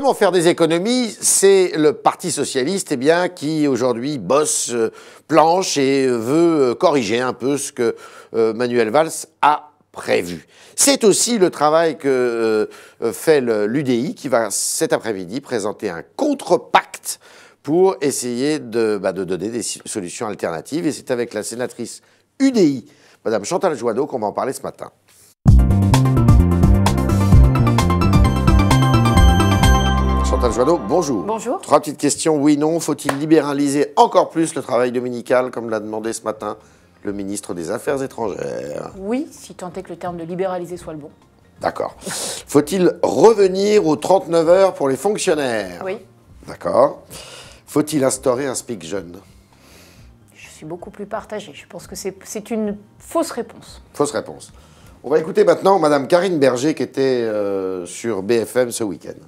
Comment faire des économies C'est le Parti socialiste eh bien, qui aujourd'hui bosse, euh, planche et euh, veut euh, corriger un peu ce que Manuel Valls a prévu. C'est aussi le travail que fait l'UDI qui va cet après-midi présenter un contre-pacte pour essayer de, bah, donner des solutions alternatives. Et c'est avec la sénatrice UDI, Madame Chantal Joanneau, qu'on va en parler ce matin. Chantal bonjour. Bonjour. Trois petites questions, oui, non. Faut-il libéraliser encore plus le travail dominical, comme l'a demandé ce matin le ministre des Affaires étrangères Oui, si tant est que le terme de libéraliser soit le bon. D'accord. Faut-il revenir aux 39 heures pour les fonctionnaires Oui. D'accord. Faut-il instaurer un speak jeune Je suis beaucoup plus partagée. Je pense que c'est une fausse réponse. Fausse réponse. On va écouter maintenant Madame Karine Berger qui était euh, sur BFM ce week-end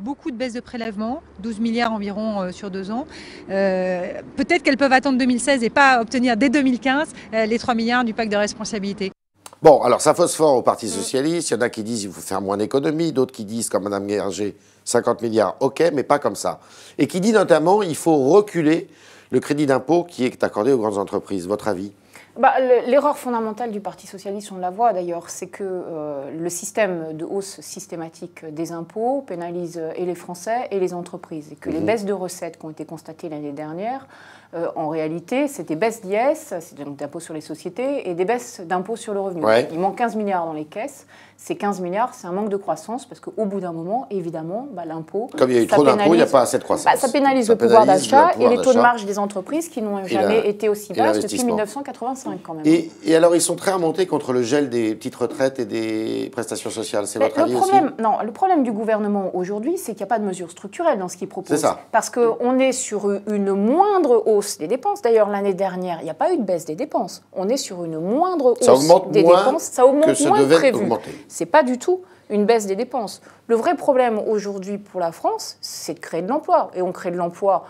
beaucoup de baisses de prélèvements, 12 milliards environ euh, sur deux ans. Euh, peut-être qu'elles peuvent attendre 2016 et pas obtenir dès 2015 euh, les 3 milliards du pacte de responsabilité. Bon, alors ça phosphore au Parti Socialiste. Il y en a qui disent qu'il faut faire moins d'économies, d'autres qui disent, comme Mme Guérger, 50 milliards, ok, mais pas comme ça. Et qui dit notamment il faut reculer le crédit d'impôt qui est accordé aux grandes entreprises. Votre avis bah, l'erreur fondamentale du Parti socialiste, on la voit d'ailleurs, c'est que euh, le système de hausse systématique des impôts pénalise euh, et les Français et les entreprises, et que les mhm. baisses de recettes qui ont été constatées l'année dernière, euh, en réalité, c'est des baisses d'IS, c'est donc d'impôts sur les sociétés, et des baisses d'impôts sur le revenu. Il manque 15 milliards dans les caisses. Ces 15 milliards, c'est un manque de croissance, parce qu'au bout d'un moment, évidemment, bah, l'impôt... Comme il y a eu trop d'impôts, il n'y a pas assez de croissance. Bah, ça pénalise le pouvoir d'achat et les taux de marge des entreprises qui n'ont jamais été aussi bas depuis 1985. Et, alors, ils sont très remontés contre le gel des petites retraites et des prestations sociales. C'est votre Non, le problème du gouvernement aujourd'hui, c'est qu'il n'y a pas de mesures structurelles dans ce qu'il propose. C'est ça. Parce qu'on est sur une moindre hausse des dépenses. D'ailleurs, l'année dernière, il n'y a pas eu de baisse des dépenses. On est sur une moindre hausse des dépenses. Ça augmente que moins devait prévu. C'est pas du tout une baisse des dépenses. Le vrai problème aujourd'hui pour la France, c'est de créer de l'emploi. Et on crée de l'emploi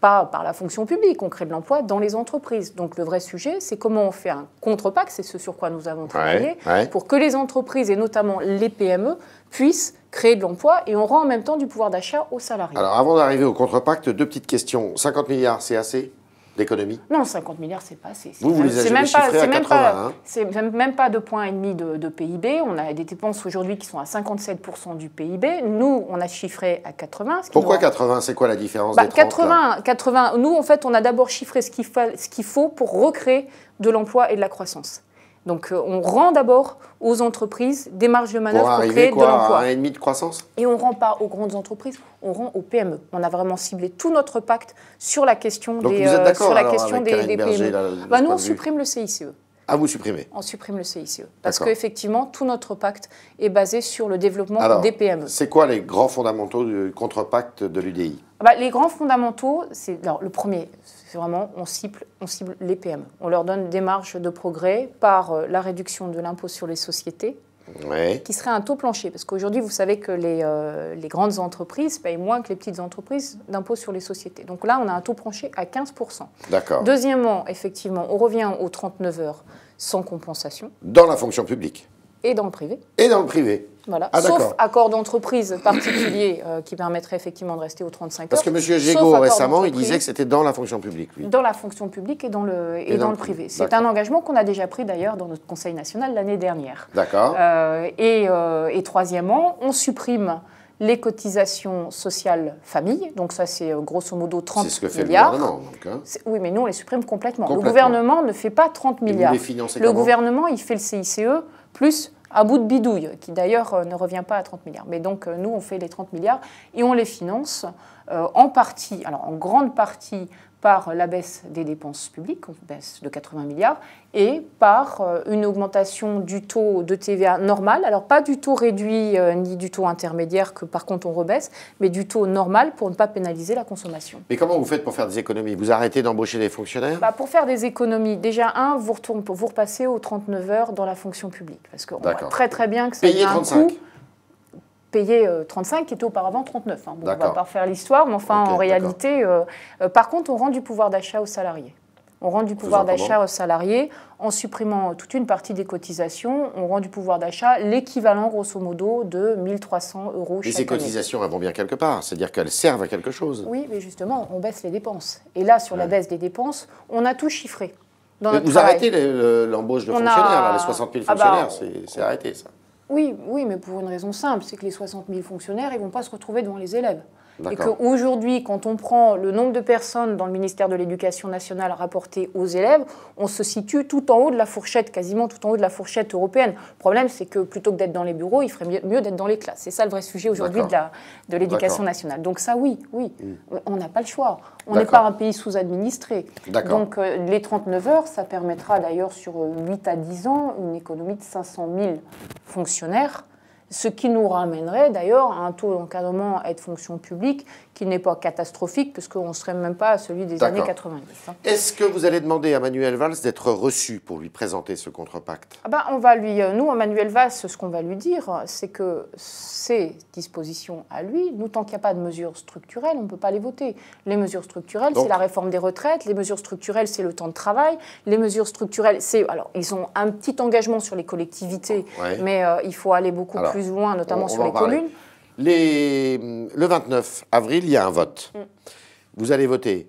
pas par la fonction publique, on crée de l'emploi dans les entreprises. Donc le vrai sujet, c'est comment on fait un contre-pacte, c'est ce sur quoi nous avons travaillé, pour que les entreprises, et notamment les PME, puissent créer de l'emploi et on rend en même temps du pouvoir d'achat aux salariés. Alors avant d'arriver au contre-pacte, deux petites questions. 50 milliards, c'est assez d'économie Non, 50 milliards, c'est pas assez. Vous, vous les avez même pas, à même 80, pas, hein. C'est même pas 2,5 de, de PIB. On a des dépenses aujourd'hui qui sont à 57% du PIB. Nous, on a chiffré à 80. Pourquoi 80 C'est quoi la différence bah, des 30, 80, 80, nous, en fait, on a d'abord chiffré ce qu'il faut pour recréer de l'emploi et de la croissance. Donc euh, on rend d'abord aux entreprises des marges de manœuvre pour, créer de l'emploi. Un demi de croissance Et on ne rend pas aux grandes entreprises, on rend aux PME. On a vraiment ciblé tout notre pacte sur la question des, euh, sur la question des, PME. E. Bah, nous, e. ah, on supprime le CICE. Ah, vous supprimer. On supprime le CICE. Parce qu'effectivement, tout notre pacte est basé sur le développement des PME. C'est quoi les grands fondamentaux du contre-pacte de l'UDI ah bah, Les grands fondamentaux, c'est. le premier, vraiment, on cible, on cible les PM. On leur donne des marges de progrès par euh, la réduction de l'impôt sur les sociétés, qui serait un taux plancher. Parce qu'aujourd'hui, vous savez que les, euh, grandes entreprises payent moins que les petites entreprises d'impôt sur les sociétés. Donc là, on a un taux plancher à 15%. D'accord. Deuxièmement, effectivement, on revient aux 39 heures sans compensation. Dans la fonction publique. Et dans le privé. Et dans le privé. Voilà. Ah, Sauf accord d'entreprise particulier euh, qui permettrait effectivement de rester aux 35 heures. Parce que M. Gégaud, récemment, il disait que c'était dans la fonction publique. Dans la fonction publique et dans le, et, dans, le privé. C'est un engagement qu'on a déjà pris d'ailleurs dans notre Conseil national l'année dernière. D'accord. Euh, euh, et, troisièmement, on supprime les cotisations sociales famille. Donc ça, c'est grosso modo 30 milliards. C'est ce que fait le gouvernement. Hein. Oui, mais nous, on les supprime complètement. Le gouvernement ne fait pas 30 milliards. Vous les le gouvernement, il fait le CICE plus à bout de bidouille, qui d'ailleurs euh, ne revient pas à 30 milliards. Mais donc euh, nous, on fait les 30 milliards et on les finance euh, en partie, alors en grande partie par la baisse des dépenses publiques, on baisse de 80 milliards, et par euh, une augmentation du taux de TVA normal, alors pas du taux réduit euh, ni du taux intermédiaire que par contre on rebaisse, mais du taux normal pour ne pas pénaliser la consommation. Mais comment vous faites pour faire des économies Vous arrêtez d'embaucher des fonctionnaires bah, Pour faire des économies, déjà un, vous, vous repassez aux 39 heures dans la fonction publique, parce qu'on voit très très bien que ça un 35. coût payer euh, 35 qui était auparavant 39. Hein. on ne va pas refaire l'histoire, mais enfin, en réalité, euh, euh, par contre, on rend du pouvoir d'achat aux salariés. On rend du pouvoir d'achat aux salariés en supprimant toute une partie des cotisations. On rend du pouvoir d'achat l'équivalent, grosso modo, de 1300 euros Et ces cotisations, elles vont bien quelque part, c'est-à-dire qu'elles servent à quelque chose. Oui, mais justement, on baisse les dépenses. Et là, sur la baisse des dépenses, on a tout chiffré. vous arrêtez l'embauche de fonctionnaires, les 60 000 ah bah, fonctionnaires, c'est arrêté ça. Oui, oui, mais pour une raison simple, c'est que les 60 000 fonctionnaires, ils ne vont pas se retrouver devant les élèves. Et qu'aujourd'hui, quand on prend le nombre de personnes dans le ministère de l'Éducation nationale rapportées aux élèves, on se situe tout en haut de la fourchette, quasiment tout en haut de la fourchette européenne. Le problème, c'est que plutôt que d'être dans les bureaux, il ferait mieux, d'être dans les classes. C'est ça le vrai sujet aujourd'hui de l'Éducation nationale. Donc ça, oui, oui, hmm. on n'a pas le choix. On n'est pas un pays sous-administré. Donc euh, les 39 heures, ça permettra d'ailleurs sur 8 euh, à 10 ans une économie de 500 000 fonctionnaires ce qui nous ramènerait d'ailleurs à un taux d'encadrement et de fonction publique qui n'est pas catastrophique, puisqu'on ne serait même pas à celui des années 90. Hein. Est-ce que vous allez demander à Manuel Valls d'être reçu pour lui présenter ce contre-pacte ah ben, on va lui, euh, Nous, à Manuel Valls, ce qu'on va lui dire, c'est que ces dispositions à lui, nous, tant qu'il n'y a pas de mesures structurelles, on ne peut pas les voter. Les mesures structurelles, c'est la réforme des retraites, les mesures structurelles, c'est le temps de travail, les mesures structurelles, c'est... Alors, ils ont un petit engagement sur les collectivités, mais euh, il faut aller beaucoup plus loin, notamment sur les communes. Les, le 29 avril, il y a un vote. Mm. Vous allez voter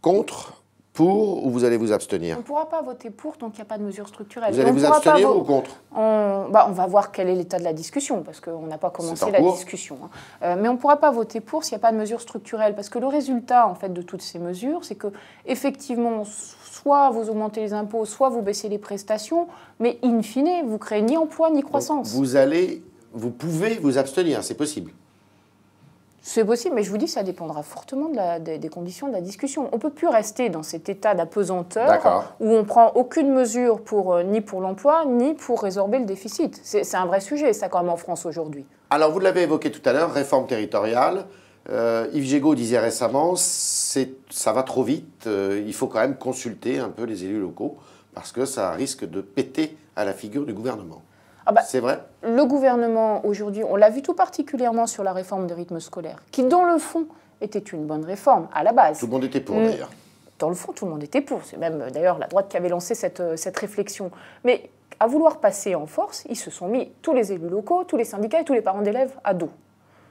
contre pour ou vous allez vous abstenir On ne pourra pas voter pour, donc il n'y a pas de mesure structurelle. Vous allez vous abstenir ou contre bah, on... va voir quel est l'état de la discussion, parce qu'on n'a pas commencé la discussion. Hein. Euh, mais on ne pourra pas voter pour s'il n'y a pas de mesure structurelle, parce que le résultat en fait, de toutes ces mesures, c'est que effectivement, soit vous augmentez les impôts, soit vous baissez les prestations, mais in fine, vous créez ni emploi ni croissance. vous allez vous pouvez vous abstenir, c'est possible. C'est possible, mais je vous dis, ça dépendra fortement de des, conditions de la discussion. On ne peut plus rester dans cet état d'apesanteur où on ne prend aucune mesure pour, euh, ni pour l'emploi, ni pour résorber le déficit. C'est un vrai sujet, ça, quand même, en France aujourd'hui. Alors, vous l'avez évoqué tout à l'heure, réforme territoriale. Euh, Yves Gégaud disait récemment, ça va trop vite, euh, il faut quand même consulter un peu les élus locaux parce que ça risque de péter à la figure du gouvernement. Ah bah, c'est vrai Le gouvernement, aujourd'hui, on l'a vu tout particulièrement sur la réforme des rythmes scolaires, qui, dans le fond, était une bonne réforme, à la base. Tout le monde était pour, mm. d'ailleurs. Dans le fond, tout le monde était pour. C'est même, euh, d'ailleurs, la droite qui avait lancé cette, euh, cette réflexion. Mais à vouloir passer en force, ils se sont mis tous les élus locaux, tous les syndicats et tous les parents d'élèves à dos.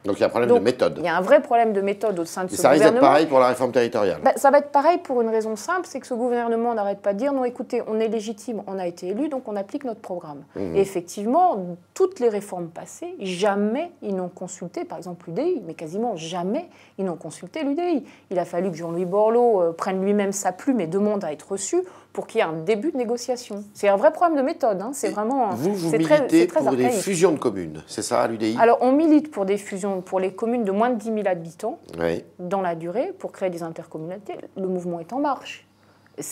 Donc il y a un problème de méthode. Il y a un vrai problème de méthode au sein de ce gouvernement. Ça risque d'être pareil pour la réforme territoriale. Bah, ça va être pareil pour une raison simple, c'est que ce gouvernement n'arrête pas de dire non, écoutez, on est légitime, on a été élu, donc on applique notre programme. Mmh. Et effectivement, toutes les réformes passées, jamais ils n'ont consulté, par exemple l'UDI, mais quasiment jamais ils n'ont consulté l'UDI. Il a fallu que Jean-Louis Borloo euh, prenne lui-même sa plume et demande à être reçu pour qu'il y ait un début de négociation. C'est un vrai problème de méthode. Hein. C'est vraiment. Vous, vous militez pour des fusions de communes, c'est ça, l'UDI Alors, on milite pour des fusions pour les communes de moins de 10 000 habitants dans la durée pour créer des intercommunalités. Le mouvement est en marche.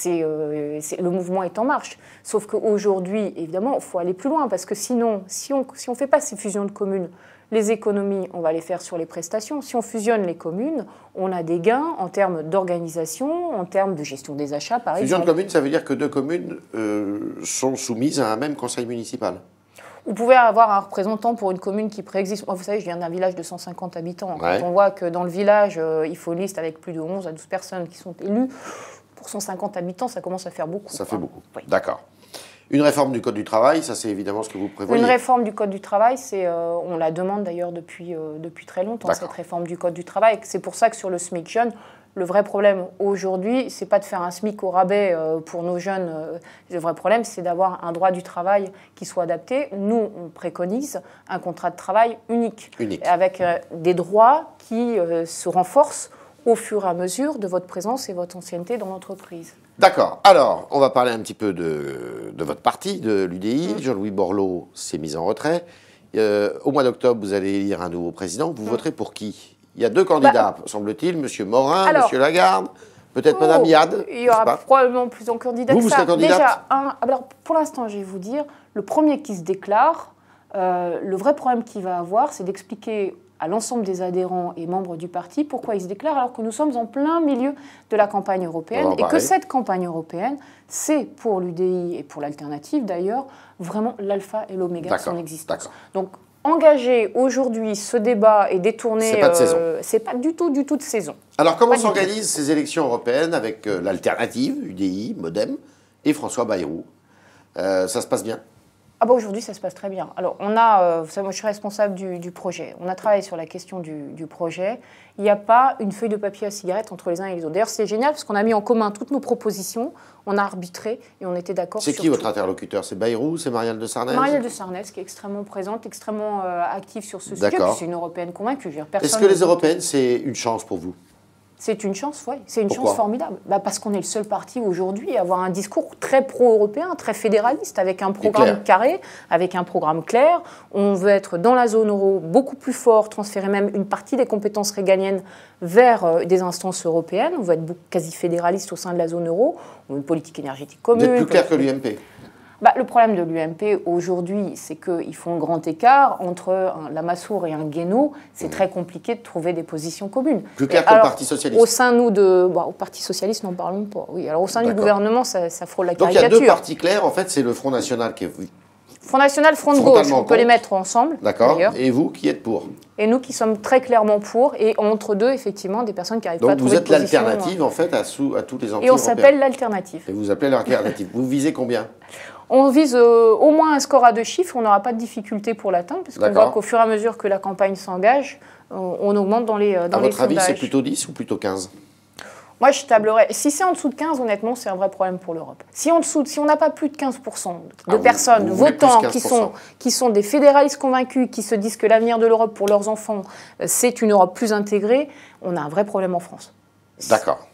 Euh, c'est le mouvement est en marche. Sauf qu'aujourd'hui, évidemment, il faut aller plus loin parce que sinon, si on si ne on fait pas ces fusions de communes, les économies, on va les faire sur les prestations. Si on fusionne les communes, on a des gains en termes d'organisation, en termes de gestion des achats, par exemple. Fusion de communes, ça veut dire que deux communes euh, sont soumises à un même conseil municipal vous pouvez avoir un représentant pour une commune qui préexiste. Moi, oh, vous savez, je viens d'un village de 150 habitants. Quand on voit que dans le village, euh, il faut une liste avec plus de 11 à 12 personnes qui sont élues, 150 habitants, ça commence à faire beaucoup. Ça fait beaucoup. D'accord. Une réforme du Code du travail, ça c'est évidemment ce que vous prévoyez. Une réforme du Code du travail, c'est, euh, on la demande d'ailleurs depuis, euh, depuis très longtemps, cette réforme du Code du travail. C'est pour ça que sur le SMIC jeune, le vrai problème aujourd'hui, c'est pas de faire un SMIC au rabais euh, pour nos jeunes. Le vrai problème, c'est d'avoir un droit du travail qui soit adapté. Nous, on préconise un contrat de travail unique, unique. avec des droits qui se renforcent au fur et à mesure de votre présence et votre ancienneté dans l'entreprise. D'accord. Alors, on va parler un petit peu de, votre parti, de l'UDI. Mm. Jean-Louis Borloo s'est mis en retrait. Euh, au mois d'octobre, vous allez élire un nouveau président. Vous mm. voterez pour qui Il y a deux candidats, bah, semble-t-il, Monsieur Morin, M. Monsieur Lagarde. Peut-être Mme oh, Yad Il y aura probablement plus en candidat vous, vous Déjà, un, alors pour l'instant, je vais vous dire, le premier qui se déclare, euh, le vrai problème qu'il va avoir, c'est d'expliquer à l'ensemble des adhérents et membres du parti pourquoi ils se déclarent alors que nous sommes en plein milieu de la campagne européenne et que cette campagne européenne, c'est pour l'UDI et pour l'alternative d'ailleurs, vraiment l'alpha et l'oméga de son existence. Donc engager aujourd'hui ce débat et détourner. C'est pas de euh, saison. pas du tout, du tout de saison. Alors comment s'organisent ces élections européennes avec euh, l'alternative, UDI, Modem et François Bayrou euh, Ça se passe bien ah bah, aujourd'hui ça se passe très bien. Alors on a, euh, moi je suis responsable du, projet. On a travaillé sur la question du, projet. Il n'y a pas une feuille de papier à cigarette entre les uns et les autres. D'ailleurs c'est génial parce qu'on a mis en commun toutes nos propositions, on a arbitré et on était d'accord. C'est qui votre interlocuteur C'est Bayrou, c'est Marielle de Sarnez Marielle de Sarnez qui est extrêmement présente, extrêmement euh, active sur ce sujet. C'est une européenne convaincue. Est-ce que les européennes c'est une chance pour vous c'est une chance, oui. C'est une chance formidable. Bah, parce qu'on est le seul parti aujourd'hui à avoir un discours très pro-européen, très fédéraliste, avec un programme carré, avec un programme clair. On veut être dans la zone euro beaucoup plus fort, transférer même une partie des compétences régaliennes vers euh, des instances européennes. On veut être quasi fédéraliste au sein de la zone euro. une politique énergétique commune. Vous plus clair que l'UMP bah, le problème de l'UMP aujourd'hui, c'est qu'ils font un grand écart entre un Lamassoure et un Guénaud. C'est mmh. très compliqué de trouver des positions communes. Plus clair qu'au Parti Socialiste. Au sein, nous, de. Bah, au Parti Socialiste, n'en parlons pas. Oui, alors au sein du gouvernement, ça, ça frôle la Donc, caricature. Donc il y a deux partis clairs. En fait, c'est le Front National qui est Front National, Front de Gauche, on peut les mettre ensemble. D'accord. Et vous qui êtes pour Et nous qui sommes très clairement pour, et entre deux, effectivement, des personnes qui n'arrivent pas à trouver Donc vous êtes l'alternative, euh. en fait, à, à tous les anti Et on s'appelle l'alternative. Et vous appelez l'alternative. vous visez combien on vise euh, au moins un score à deux chiffres, on n'aura pas de difficulté pour l'atteindre, parce qu'on voit qu'au fur et à mesure que la campagne s'engage, euh, on, augmente dans les dans À votre avis, c'est plutôt 10 ou plutôt 15 moi, je tablerais. Si c'est en dessous de 15, honnêtement, c'est un vrai problème pour l'Europe. Si en dessous, si on n'a pas plus de 15% de ah personnes votant qui sont, qui sont des fédéralistes convaincus, qui se disent que l'avenir de l'Europe pour leurs enfants, euh, c'est une Europe plus intégrée, on a un vrai problème en France. D'accord.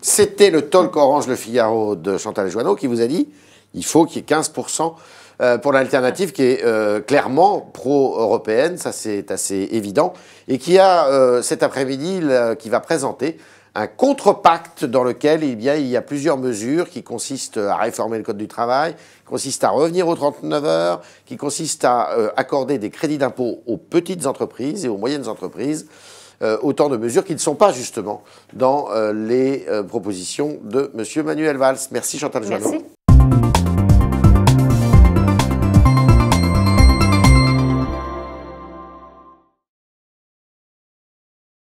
C'était le talk Orange Le Figaro de Chantal Joanneau qui vous a dit il faut qu'il y ait 15% euh, pour l'alternative qui est euh, clairement pro-européenne, ça c'est assez évident, et qui a cet après-midi, qui va présenter un contre-pacte dans lequel eh il y a plusieurs mesures qui consistent à réformer le Code du travail, qui consistent à revenir aux 39 heures, qui consistent à euh, accorder des crédits d'impôt aux petites entreprises et aux moyennes entreprises, euh, autant de mesures qui ne sont pas justement dans euh, les propositions de M. Manuel Valls. Merci Chantal Merci.